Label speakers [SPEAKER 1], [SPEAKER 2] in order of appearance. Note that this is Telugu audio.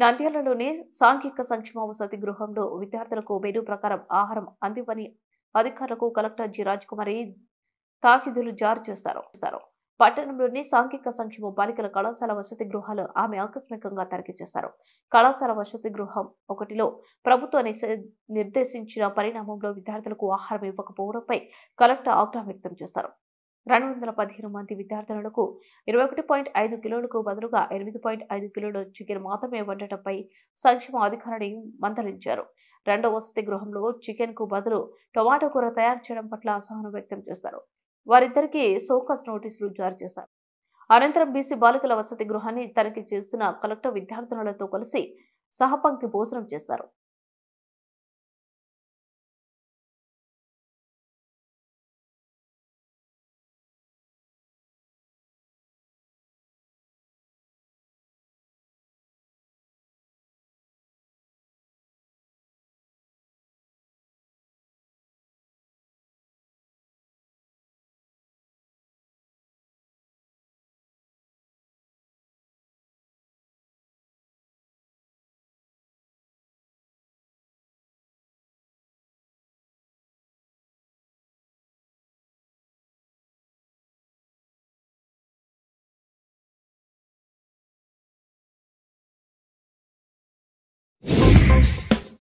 [SPEAKER 1] నంద్యాలలోని సాంఘిక సంక్షేమ వసతి గృహంలో విద్యార్థులకు మెనూ ప్రకారం ఆహారం అందివని అధికారులకు కలెక్టర్ జి కుమారి తాకిదులు జారీ చేశారు పట్టణంలోని సాంఘిక సంక్షేమ బాలికల కళాశాల వసతి గృహాలు ఆమె ఆకస్మికంగా తనిఖీ చేశారు కళాశాల వసతి గృహం ఒకటిలో ప్రభుత్వం నిర్దేశించిన పరిణామంలో విద్యార్థులకు ఆహారం ఇవ్వకపోవడంపై కలెక్టర్ ఆగ్రహం వ్యక్తం చేశారు రెండు వందల పదిహేను మంది విద్యార్థినులకు ఇరవై ఒకటి పాయింట్ ఐదు కిలోలకు బదులుగా ఎనిమిది పాయింట్ ఐదు కిలోల చికెన్ మాత్రమే వండటంపై సంక్షేమ అధికారిని మందలించారు రెండో వసతి గృహంలో చికెన్కు బదులు టొమాటో కూర తయారు చేయడం పట్ల అసహనం వ్యక్తం చేశారు వారిద్దరికీ సోకస్ నోటీసులు జారీ చేశారు అనంతరం బీసీ బాలికల వసతి గృహాన్ని తనిఖీ చేసిన కలెక్టర్ విద్యార్థినులతో కలిసి
[SPEAKER 2] సహపంక్తి భోజనం చేశారు